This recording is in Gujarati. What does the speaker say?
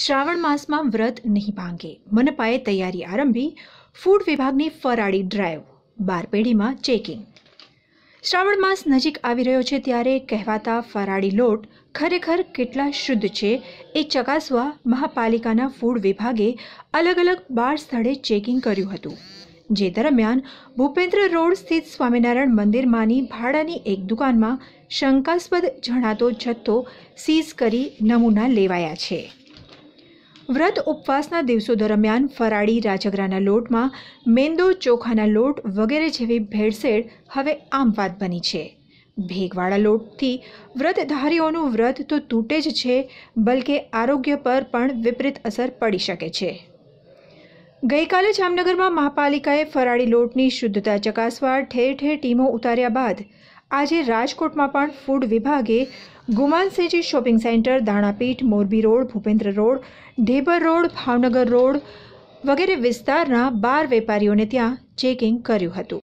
શ્રાવણ માસમાં વ્રત નહીં ભાંગે મનપાએ તૈયારી આરંભી ફૂડ વિભાગની ફરાળી ડ્રાઈવ બારપેઢીમાં ચેકિંગ શ્રાવણ માસ નજીક આવી રહ્યો છે ત્યારે કહેવાતા ફરાળી લોટ ખરેખર કેટલા શુદ્ધ છે એ ચકાસવા મહાપાલિકાના ફૂડ વિભાગે અલગ અલગ બાર સ્થળે ચેકિંગ કર્યું હતું જે દરમિયાન ભૂપેન્દ્ર રોડ સ્થિત સ્વામિનારાયણ મંદિરમાંની ભાડાની એક દુકાનમાં શંકાસ્પદ જણાતો જથ્થો સીઝ કરી નમૂના લેવાયા છે વ્રત ઉપવાસના દિવસો દરમિયાન ફરાળી રાજગરાના લોટમાં મેંદો ચોખાના લોટ વગેરે જેવી ભેળસેળ હવે આમવાદ બની છે ભેગવાળા લોટથી વ્રતધારીઓનું વ્રત તો તૂટે જ છે બલકે આરોગ્ય પર પણ વિપરીત અસર પડી શકે છે ગઈકાલે જામનગરમાં મહાપાલિકાએ ફરાળી લોટની શુદ્ધતા ચકાસવા ઠેર ઠેર ટીમો ઉતાર્યા બાદ આજે રાજકોટમાં પણ ફૂડ વિભાગે Guman city shopping center Danapith Morbi road Bhupendra road Dhebar road Bhavnagar road વગેરે વિસ્તારના બાર વેપારીઓને ત્યાં ચેકિંગ કર્યું હતું